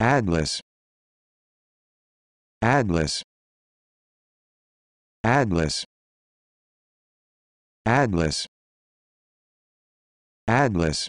Atlas Atlas Atlas Atlas Atlas